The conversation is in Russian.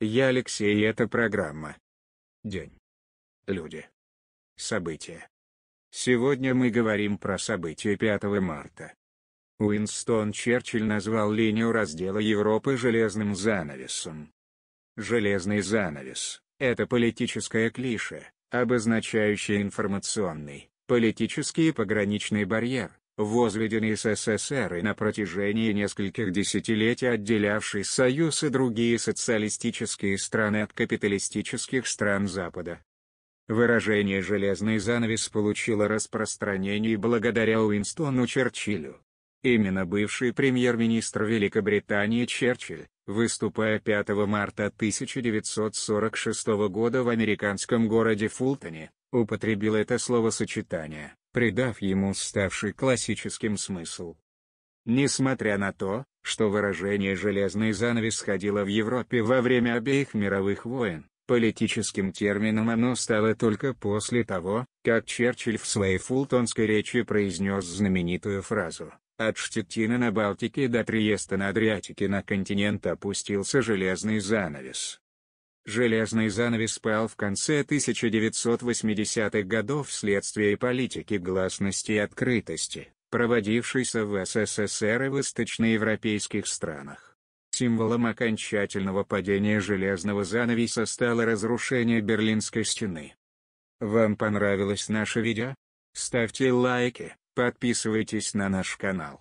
Я Алексей и это программа. День. Люди. События. Сегодня мы говорим про события 5 марта. Уинстон Черчилль назвал линию раздела Европы железным занавесом. Железный занавес – это политическое клише, обозначающее информационный, политический и пограничный барьер, возле СССР и на протяжении нескольких десятилетий отделявший Союз и другие социалистические страны от капиталистических стран Запада. Выражение «железный занавес» получило распространение благодаря Уинстону Черчиллю. Именно бывший премьер-министр Великобритании Черчилль, выступая 5 марта 1946 года в американском городе Фултоне, употребил это словосочетание, придав ему ставший классическим смысл. Несмотря на то, что выражение «железный занавес» ходило в Европе во время обеих мировых войн, политическим термином оно стало только после того, как Черчилль в своей фултонской речи произнес знаменитую фразу «От Штеттина на Балтике до Триеста на Адриатике на континент опустился железный занавес». Железный занавес пал в конце 1980-х годов вследствие политики гласности и открытости, проводившейся в СССР и восточноевропейских странах. Символом окончательного падения железного занавеса стало разрушение Берлинской стены. Вам понравилось наше видео? Ставьте лайки, подписывайтесь на наш канал.